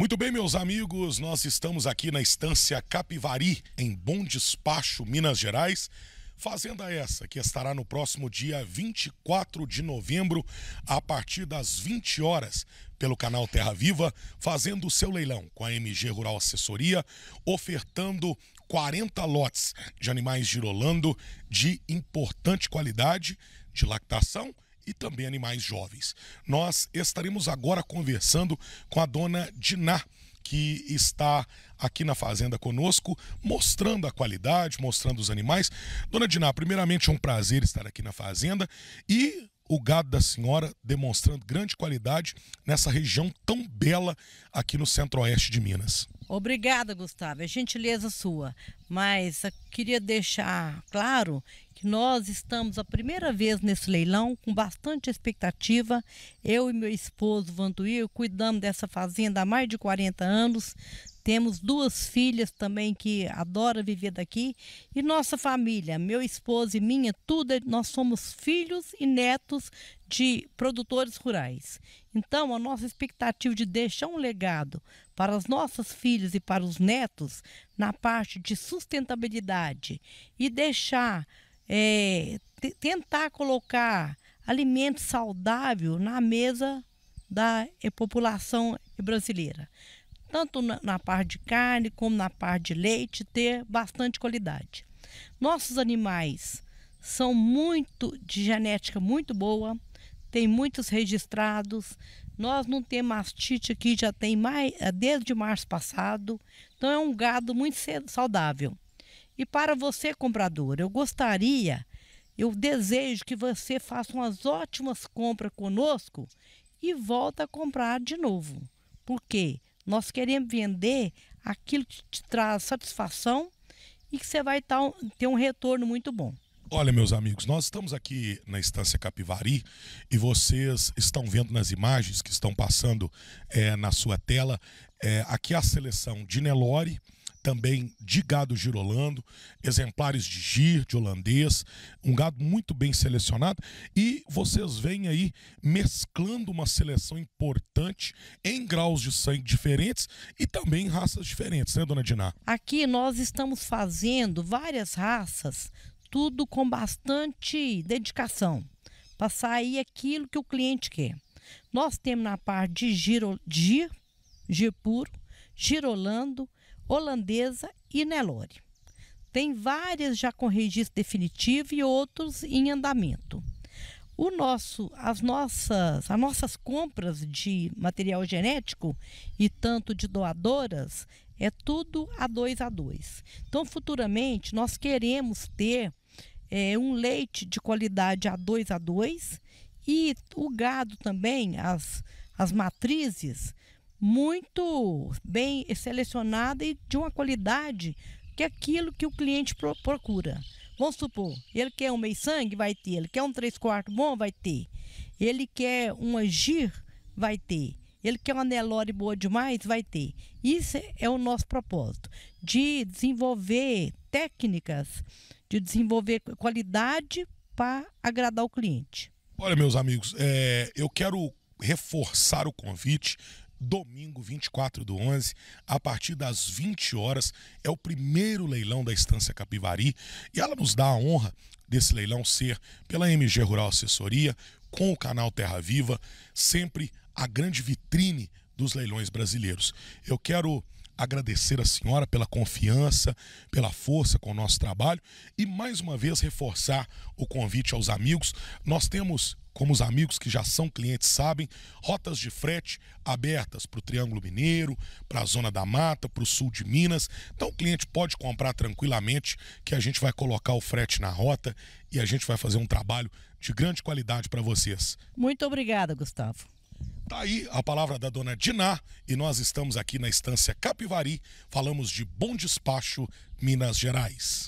Muito bem, meus amigos, nós estamos aqui na estância Capivari, em Bom Despacho, Minas Gerais. Fazenda essa que estará no próximo dia 24 de novembro, a partir das 20 horas, pelo canal Terra Viva, fazendo o seu leilão com a MG Rural Assessoria, ofertando 40 lotes de animais girolando de importante qualidade de lactação e também animais jovens. Nós estaremos agora conversando com a dona Diná, que está aqui na fazenda conosco, mostrando a qualidade, mostrando os animais. Dona Diná, primeiramente é um prazer estar aqui na fazenda e o gado da senhora demonstrando grande qualidade nessa região tão bela aqui no centro-oeste de Minas. Obrigada, Gustavo. É gentileza sua. Mas queria deixar claro que nós estamos a primeira vez nesse leilão com bastante expectativa. Eu e meu esposo, Vantuil, cuidamos dessa fazenda há mais de 40 anos. Temos duas filhas também que adoram viver daqui. E nossa família, meu esposo e minha, tudo, nós somos filhos e netos de produtores rurais. Então, a nossa expectativa de deixar um legado para as nossas filhas e para os netos na parte de sustentabilidade e deixar, é, tentar colocar alimento saudável na mesa da eh, população brasileira tanto na, na parte de carne como na parte de leite, ter bastante qualidade. Nossos animais são muito de genética muito boa, tem muitos registrados. Nós não temos mastite aqui, já tem mais, eh, desde março passado. Então é um gado muito saudável. E para você, comprador, eu gostaria, eu desejo que você faça umas ótimas compras conosco e volta a comprar de novo. Por quê? Nós queremos vender aquilo que te traz satisfação e que você vai ter um retorno muito bom. Olha, meus amigos, nós estamos aqui na Estância Capivari e vocês estão vendo nas imagens que estão passando é, na sua tela é, aqui a seleção de Nelore, também de gado girolando, exemplares de gir, de holandês, um gado muito bem selecionado. E vocês vêm aí mesclando uma seleção importante em graus de sangue diferentes e também em raças diferentes, né, dona Diná? Aqui nós estamos fazendo várias raças tudo com bastante dedicação para sair aquilo que o cliente quer. Nós temos na parte de giro, gir, gir puro, girolando, holandesa e Nelore. Tem várias já com registro definitivo e outros em andamento. O nosso, as nossas, as nossas compras de material genético e tanto de doadoras é tudo a dois a dois. Então, futuramente nós queremos ter é, um leite de qualidade A2A2 2 e o gado também, as, as matrizes, muito bem selecionada e de uma qualidade que é aquilo que o cliente procura. Vamos supor, ele quer um meio sangue, vai ter. Ele quer um três quartos bom, vai ter. Ele quer um agir, vai ter. Ele quer uma Nelore boa demais, vai ter. Isso é o nosso propósito, de desenvolver técnicas, de desenvolver qualidade para agradar o cliente. Olha, meus amigos, é, eu quero reforçar o convite domingo 24 do 11, a partir das 20 horas, é o primeiro leilão da Estância Capivari e ela nos dá a honra desse leilão ser pela MG Rural Assessoria, com o canal Terra Viva, sempre a grande vitrine dos leilões brasileiros. Eu quero agradecer a senhora pela confiança, pela força com o nosso trabalho e mais uma vez reforçar o convite aos amigos. Nós temos como os amigos que já são clientes sabem, rotas de frete abertas para o Triângulo Mineiro, para a Zona da Mata, para o sul de Minas. Então o cliente pode comprar tranquilamente, que a gente vai colocar o frete na rota e a gente vai fazer um trabalho de grande qualidade para vocês. Muito obrigada, Gustavo. Tá aí a palavra da dona Diná e nós estamos aqui na estância Capivari, falamos de Bom Despacho, Minas Gerais.